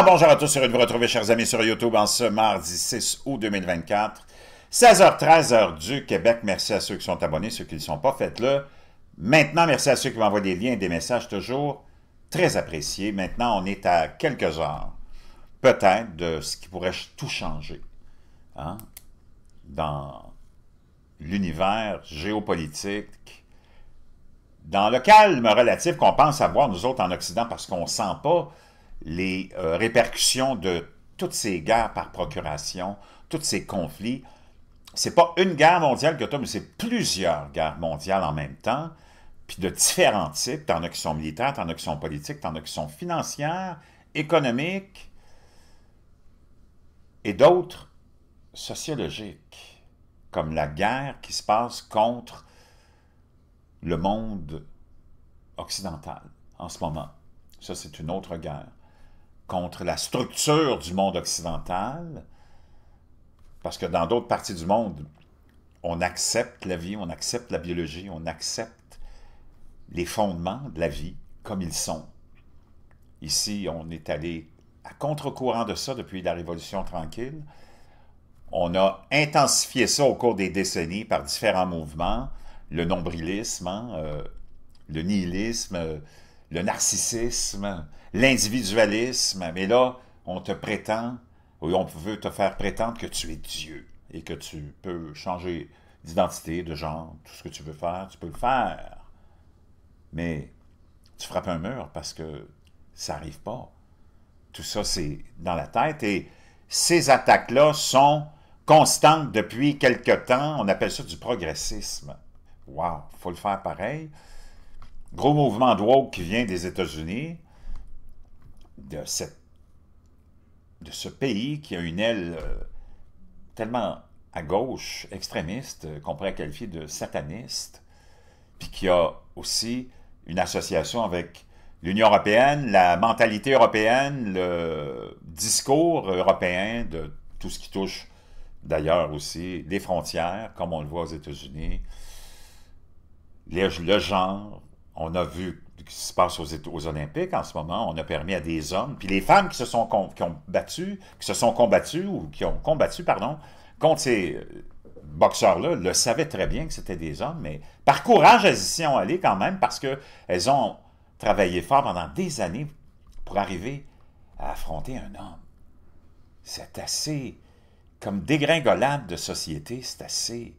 Ah, bonjour à tous, heureux de vous retrouver, chers amis, sur YouTube en ce mardi 6 août 2024. 16h, 13h du Québec. Merci à ceux qui sont abonnés, ceux qui ne sont pas, faites-le. Maintenant, merci à ceux qui m'envoient des liens et des messages, toujours très appréciés. Maintenant, on est à quelques heures, peut-être, de ce qui pourrait tout changer hein, dans l'univers géopolitique, dans le calme relatif qu'on pense avoir, nous autres, en Occident, parce qu'on ne sent pas les euh, répercussions de toutes ces guerres par procuration, tous ces conflits. C'est pas une guerre mondiale que tu as, mais c'est plusieurs guerres mondiales en même temps, puis de différents types. en as qui sont militaires, en as qui sont politiques, en as qui sont financières, économiques et d'autres sociologiques, comme la guerre qui se passe contre le monde occidental en ce moment. Ça, c'est une autre guerre contre la structure du monde occidental, parce que dans d'autres parties du monde, on accepte la vie, on accepte la biologie, on accepte les fondements de la vie comme ils sont. Ici, on est allé à contre-courant de ça depuis la Révolution tranquille. On a intensifié ça au cours des décennies par différents mouvements, le nombrilisme, hein, euh, le nihilisme, euh, le narcissisme, l'individualisme, mais là, on te prétend, ou on veut te faire prétendre que tu es Dieu et que tu peux changer d'identité, de genre, tout ce que tu veux faire, tu peux le faire. Mais tu frappes un mur parce que ça n'arrive pas. Tout ça, c'est dans la tête et ces attaques-là sont constantes depuis quelque temps. On appelle ça du progressisme. Wow, faut le faire pareil gros mouvement droit qui vient des États-Unis, de, ce pays qui a une aile euh, tellement à gauche, extrémiste, euh, qu'on pourrait qualifier de sataniste, puis qui a aussi une association avec l'Union européenne, la mentalité européenne, le discours européen de tout ce qui touche d'ailleurs aussi les frontières, comme on le voit aux États-Unis, le genre, on a vu ce qui se passe aux, Olympiques en ce moment. On a permis à des hommes, puis les femmes qui se sont ont battu, qui se sont combattues ou qui ont combattu, pardon, contre ces euh, boxeurs-là, le savaient très bien que c'était des hommes, mais par courage, elles y sont allées quand même parce qu'elles ont travaillé fort pendant des années pour arriver à affronter un homme. C'est assez comme dégringolade de société, c'est assez,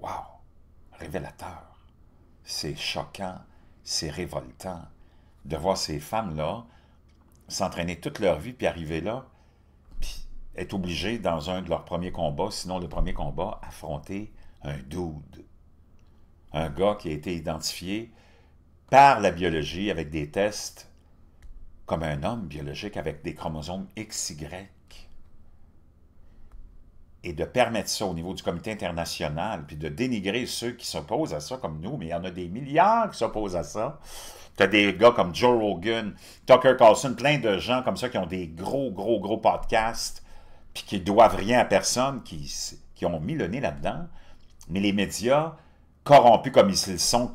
wow, révélateur. C'est choquant c'est révoltant de voir ces femmes-là s'entraîner toute leur vie, puis arriver là, puis être obligées, dans un de leurs premiers combats, sinon le premier combat, affronter un dude. Un gars qui a été identifié par la biologie avec des tests comme un homme biologique avec des chromosomes XY et de permettre ça au niveau du comité international, puis de dénigrer ceux qui s'opposent à ça, comme nous, mais il y en a des milliards qui s'opposent à ça. Tu as des gars comme Joe Rogan, Tucker Carlson, plein de gens comme ça qui ont des gros, gros, gros podcasts, puis qui doivent rien à personne, qui, qui ont mis le nez là-dedans. Mais les médias, corrompus comme ils le sont,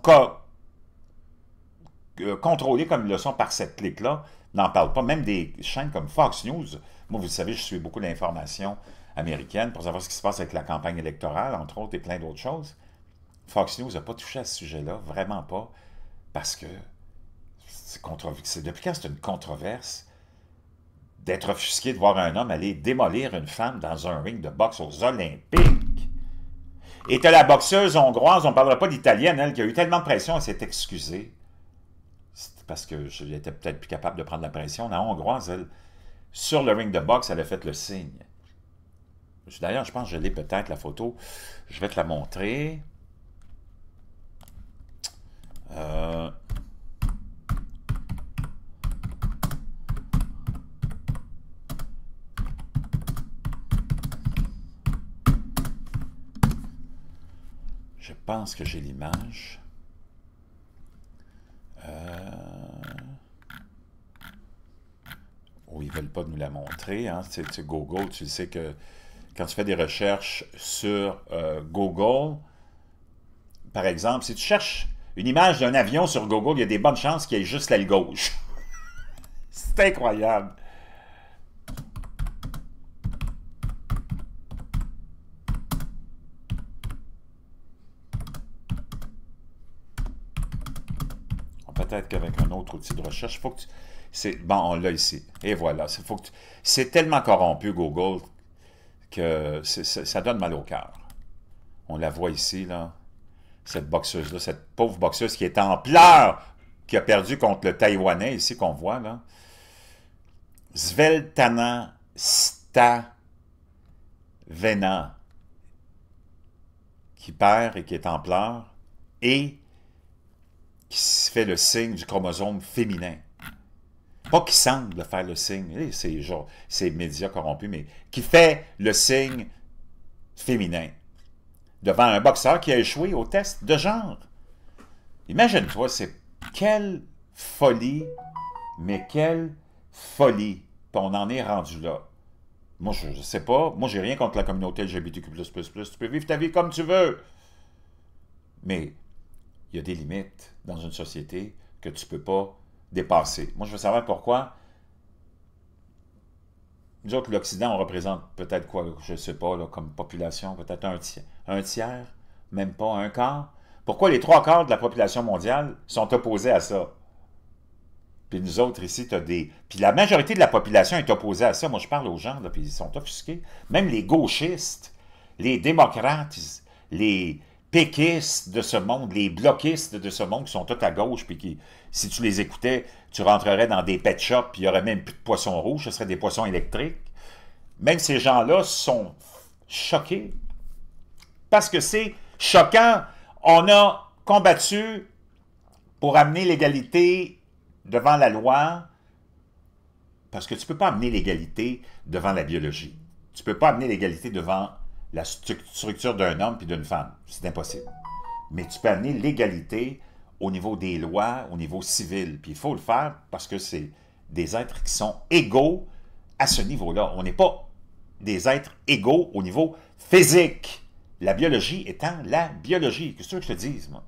euh, contrôlés comme ils le sont par cette clique-là, n'en parlent pas. Même des chaînes comme Fox News, moi, vous savez, je suis beaucoup d'informations américaine pour savoir ce qui se passe avec la campagne électorale, entre autres, et plein d'autres choses. Fox News n'a pas touché à ce sujet-là, vraiment pas, parce que c'est Depuis quand c'est une controverse d'être offusqué de voir un homme aller démolir une femme dans un ring de boxe aux Olympiques? Était la boxeuse hongroise, on ne parlera pas d'italienne, elle qui a eu tellement de pression, elle s'est excusée. C'est parce que n'étais peut-être plus capable de prendre la pression. La hongroise, elle, sur le ring de boxe, elle a fait le signe. D'ailleurs, je pense que je l'ai peut-être, la photo. Je vais te la montrer. Euh, je pense que j'ai l'image. Euh... Oh, ils veulent pas nous la montrer. Hein? C'est Google, tu sais que quand tu fais des recherches sur euh, Google, par exemple, si tu cherches une image d'un avion sur Google, il y a des bonnes chances qu'il y ait juste l'aile gauche. C'est incroyable. Ah, peut-être qu'avec un autre outil de recherche, faut que tu... Bon, on l'a ici. Et voilà. Faut C'est tellement corrompu, Google que ça donne mal au cœur. On la voit ici, là, cette boxeuse-là, cette pauvre boxeuse qui est en pleurs, qui a perdu contre le Taïwanais, ici, qu'on voit, là. Sveltana Stavena, qui perd et qui est en pleurs, et qui fait le signe du chromosome féminin. Pas qui semble faire le signe, eh, c'est genre, ces médias corrompus, mais qui fait le signe féminin devant un boxeur qui a échoué au test de genre. Imagine-toi, c'est quelle folie, mais quelle folie. qu'on en est rendu là. Moi, je, ne sais pas. Moi, j'ai rien contre la communauté LGBTQ. Tu peux vivre ta vie comme tu veux. Mais il y a des limites dans une société que tu ne peux pas dépassé. Moi, je veux savoir pourquoi. Nous autres, l'Occident, on représente peut-être quoi, je ne sais pas, là, comme population, peut-être un, tiers, même pas un quart. Pourquoi les trois quarts de la population mondiale sont opposés à ça? Puis nous autres, ici, tu as des... Puis la majorité de la population est opposée à ça. Moi, je parle aux gens, puis ils sont offusqués. Même les gauchistes, les démocrates, les, péquistes de ce monde, les bloquistes de ce monde qui sont tout à gauche, puis qui, si tu les écoutais, tu rentrerais dans des pet shops, puis il n'y aurait même plus de poissons rouges, ce serait des poissons électriques. Même ces gens-là sont choqués. Parce que c'est choquant. On a combattu pour amener l'égalité devant la loi, parce que tu ne peux pas amener l'égalité devant la biologie. Tu ne peux pas amener l'égalité devant la structure d'un homme puis d'une femme. C'est impossible. Mais tu peux amener l'égalité au niveau des lois, au niveau civil. Puis il faut le faire parce que c'est des êtres qui sont égaux à ce niveau-là. On n'est pas des êtres égaux au niveau physique. La biologie étant la biologie. Qu'est-ce que je te dise, moi?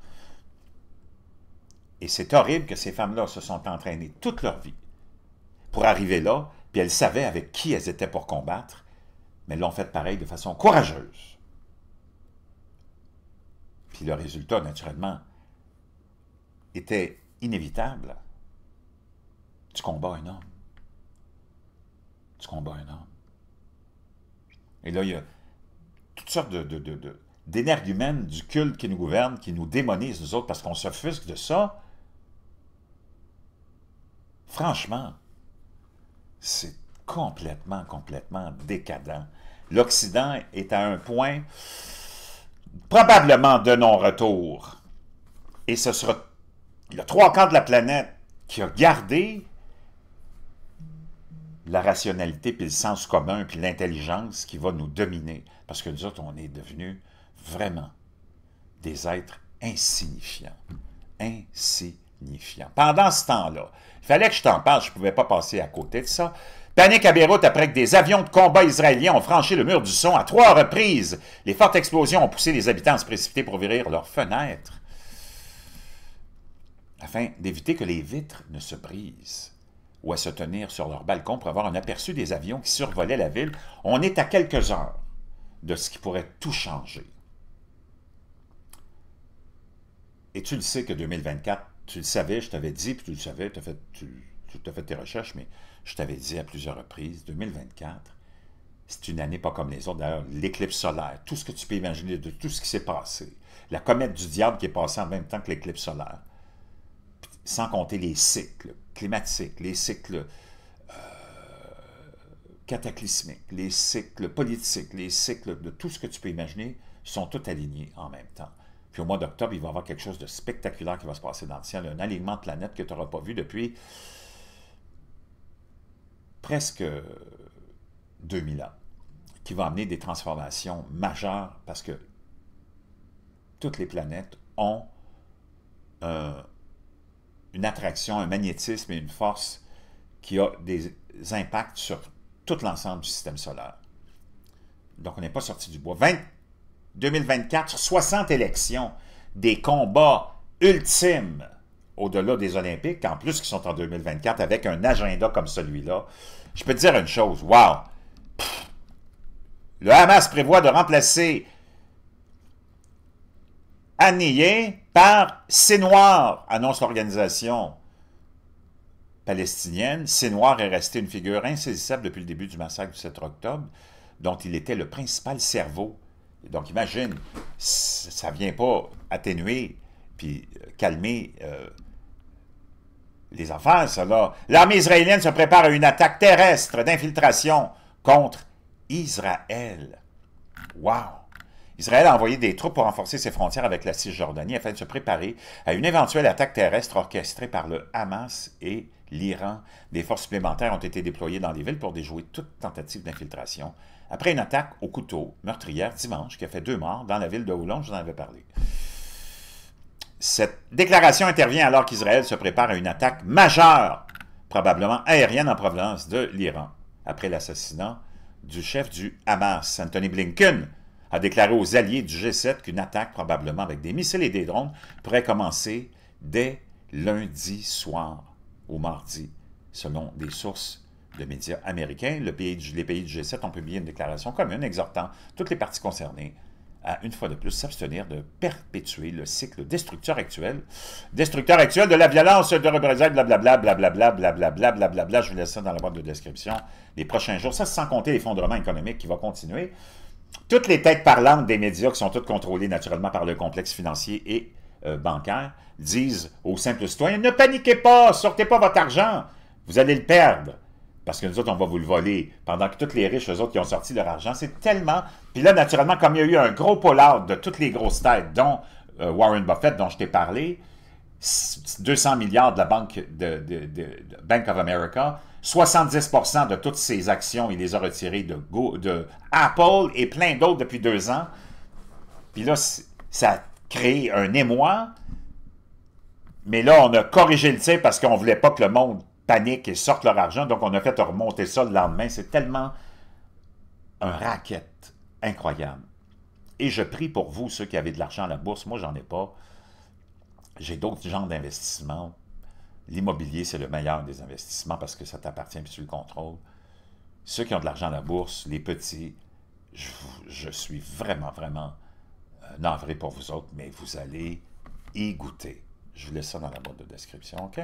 Et c'est horrible que ces femmes-là se sont entraînées toute leur vie pour arriver là, puis elles savaient avec qui elles étaient pour combattre, mais l'ont fait pareil de façon courageuse. Puis le résultat, naturellement, était inévitable. Tu combats un homme. Tu combats un homme. Et là, il y a toutes sortes de, de, du culte qui nous gouverne, qui nous démonise, nous autres, parce qu'on s'offusque de ça. Franchement, c'est complètement, complètement décadent. L'Occident est à un point probablement de non-retour. Et ce sera le trois quarts de la planète qui a gardé la rationalité, puis le sens commun, puis l'intelligence qui va nous dominer. Parce que nous autres, on est devenus vraiment des êtres insignifiants. Insignifiants. Pendant ce temps-là, il fallait que je t'en parle, je ne pouvais pas passer à côté de ça. Panique à Beyrouth après que des avions de combat israéliens ont franchi le mur du son à trois reprises. Les fortes explosions ont poussé les habitants à se précipiter pour virer leurs fenêtres afin d'éviter que les vitres ne se brisent ou à se tenir sur leur balcon pour avoir un aperçu des avions qui survolaient la ville. On est à quelques heures de ce qui pourrait tout changer. Et tu le sais que 2024, tu le savais, je t'avais dit, puis tu le savais, tu as fait tu te fait tes recherches, mais je t'avais dit à plusieurs reprises, 2024, c'est une année pas comme les autres. D'ailleurs, l'éclipse solaire, tout ce que tu peux imaginer de tout ce qui s'est passé, la comète du diable qui est passée en même temps que l'éclipse solaire, sans compter les cycles climatiques, les cycles euh, cataclysmiques, les cycles politiques, les cycles de tout ce que tu peux imaginer sont tous alignés en même temps. Puis au mois d'octobre, il va y avoir quelque chose de spectaculaire qui va se passer dans le ciel, un alignement de planètes que tu n'auras pas vu depuis presque 2000 euh, ans, qui va amener des transformations majeures parce que toutes les planètes ont euh, une attraction, un magnétisme et une force qui a des impacts sur tout l'ensemble du système solaire. Donc, on n'est pas sorti du bois. 20, 2024, 60 élections, des combats ultimes au-delà des Olympiques, en plus qu'ils sont en 2024, avec un agenda comme celui-là, je peux te dire une chose, wow! le Hamas prévoit de remplacer Annier par C'est annonce l'organisation palestinienne. C'est est resté une figure insaisissable depuis le début du massacre du 7 octobre, dont il était le principal cerveau. Donc imagine, ça ne vient pas atténuer puis euh, calmer euh, les enfants, ça L'armée israélienne se prépare à une attaque terrestre d'infiltration contre Israël. Wow! Israël a envoyé des troupes pour renforcer ses frontières avec la Cisjordanie afin de se préparer à une éventuelle attaque terrestre orchestrée par le Hamas et l'Iran. Des forces supplémentaires ont été déployées dans les villes pour déjouer toute tentative d'infiltration après une attaque au couteau meurtrière dimanche qui a fait deux morts dans la ville de Houlon, je vous en avais parlé. Cette déclaration intervient alors qu'Israël se prépare à une attaque majeure, probablement aérienne en provenance de l'Iran, après l'assassinat du chef du Hamas. Anthony Blinken a déclaré aux alliés du G7 qu'une attaque, probablement avec des missiles et des drones, pourrait commencer dès lundi soir ou mardi, selon des sources de médias américains. les pays du G7 ont publié une déclaration commune exhortant toutes les parties concernées à, une fois de plus, s'abstenir de perpétuer le cycle destructeur actuel, destructeur actuel de la violence, de représailles, blablabla, blablabla, bla bla. je vous laisse ça dans la boîte de description Des prochains jours, ça sans compter l'effondrement économique qui va continuer, toutes les têtes parlantes des médias qui sont toutes contrôlées naturellement par le complexe financier et euh, bancaire disent aux simples citoyens, ne paniquez pas, sortez pas votre argent, vous allez le perdre parce que nous autres, on va vous le voler. Pendant que tous les riches, eux autres, qui ont sorti leur argent, c'est tellement... Puis là, naturellement, comme il y a eu un gros polar de toutes les grosses têtes, dont euh, Warren Buffett, dont je t'ai parlé, 200 milliards de la Banque de, Bank of America, 70 de toutes ses actions, il les a retirées de, de Apple et plein d'autres depuis deux ans. Puis là, ça a créé un émoi. Mais là, on a corrigé le tir parce qu'on ne voulait pas que le monde paniquent et sortent leur argent. Donc, on a fait remonter ça le lendemain. C'est tellement un racket incroyable. Et je prie pour vous, ceux qui avaient de l'argent à la bourse. Moi, j'en ai pas. J'ai d'autres genres d'investissements. L'immobilier, c'est le meilleur des investissements parce que ça t'appartient et tu le contrôles. Ceux qui ont de l'argent à la bourse, les petits, je, je suis vraiment, vraiment euh, navré pour vous autres, mais vous allez y goûter. Je vous laisse ça dans la boîte de description, OK?